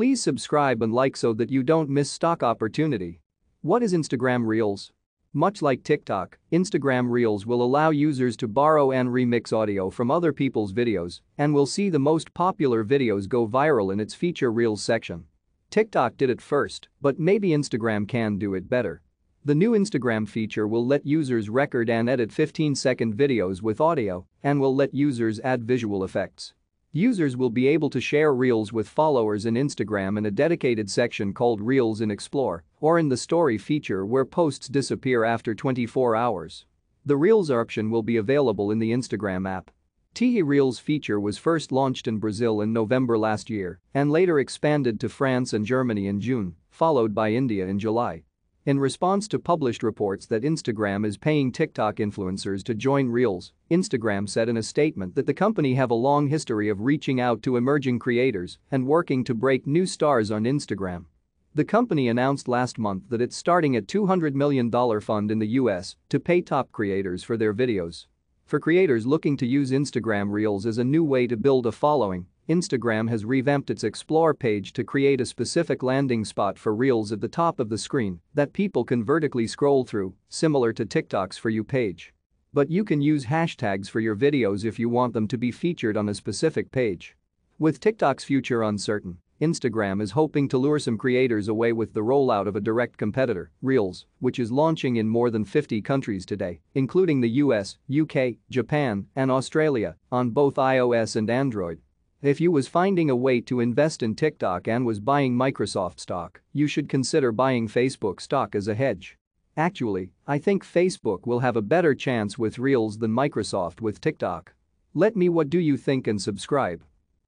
Please subscribe and like so that you don't miss stock opportunity. What is Instagram Reels? Much like TikTok, Instagram Reels will allow users to borrow and remix audio from other people's videos and will see the most popular videos go viral in its feature Reels section. TikTok did it first, but maybe Instagram can do it better. The new Instagram feature will let users record and edit 15-second videos with audio and will let users add visual effects. Users will be able to share Reels with followers in Instagram in a dedicated section called Reels in Explore or in the Story feature where posts disappear after 24 hours. The Reels option will be available in the Instagram app. Tihi Reels feature was first launched in Brazil in November last year and later expanded to France and Germany in June, followed by India in July. In response to published reports that Instagram is paying TikTok influencers to join Reels, Instagram said in a statement that the company have a long history of reaching out to emerging creators and working to break new stars on Instagram. The company announced last month that it's starting a $200 million fund in the US to pay top creators for their videos. For creators looking to use Instagram Reels as a new way to build a following, Instagram has revamped its Explore page to create a specific landing spot for Reels at the top of the screen that people can vertically scroll through, similar to TikTok's For You page. But you can use hashtags for your videos if you want them to be featured on a specific page. With TikTok's future uncertain, Instagram is hoping to lure some creators away with the rollout of a direct competitor, Reels, which is launching in more than 50 countries today, including the US, UK, Japan, and Australia, on both iOS and Android. If you was finding a way to invest in TikTok and was buying Microsoft stock, you should consider buying Facebook stock as a hedge. Actually, I think Facebook will have a better chance with Reels than Microsoft with TikTok. Let me what do you think and subscribe.